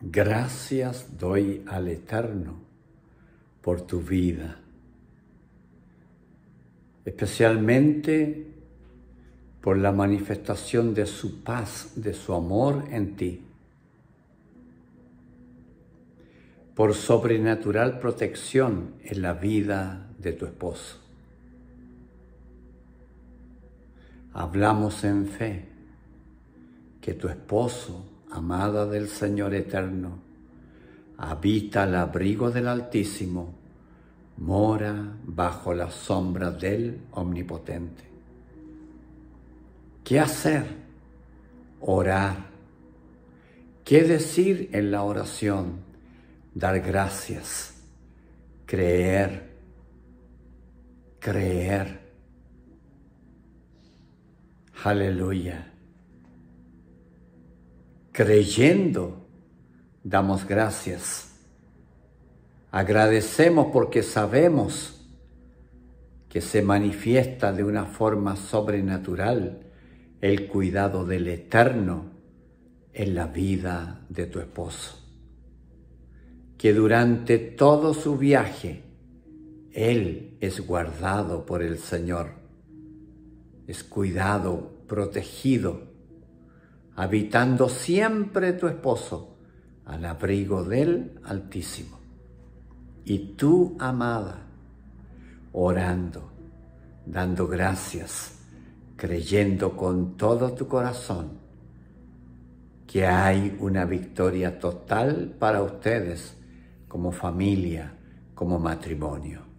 Gracias doy al Eterno por tu vida, especialmente por la manifestación de su paz, de su amor en ti, por sobrenatural protección en la vida de tu esposo. Hablamos en fe que tu esposo amada del Señor eterno, habita el abrigo del Altísimo, mora bajo la sombra del Omnipotente. ¿Qué hacer? Orar. ¿Qué decir en la oración? Dar gracias, creer, creer. Aleluya creyendo, damos gracias. Agradecemos porque sabemos que se manifiesta de una forma sobrenatural el cuidado del Eterno en la vida de tu esposo. Que durante todo su viaje, Él es guardado por el Señor, es cuidado, protegido habitando siempre tu esposo al abrigo del Altísimo. Y tú, amada, orando, dando gracias, creyendo con todo tu corazón que hay una victoria total para ustedes como familia, como matrimonio.